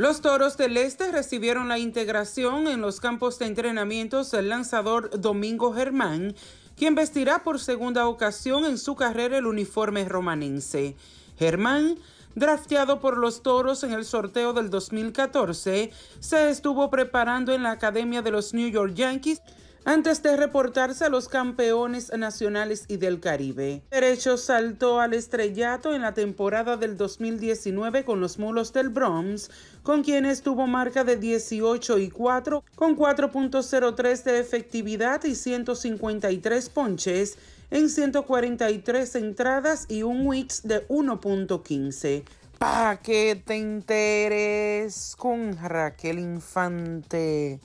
Los Toros del Este recibieron la integración en los campos de entrenamientos del lanzador Domingo Germán, quien vestirá por segunda ocasión en su carrera el uniforme romanense. Germán, drafteado por los Toros en el sorteo del 2014, se estuvo preparando en la Academia de los New York Yankees antes de reportarse a los campeones nacionales y del Caribe. Derecho saltó al estrellato en la temporada del 2019 con los Mulos del Bronx, con quienes tuvo marca de 18 y 4 con 4.03 de efectividad y 153 ponches en 143 entradas y un Wix de 1.15. Pa' que te enteres con Raquel Infante.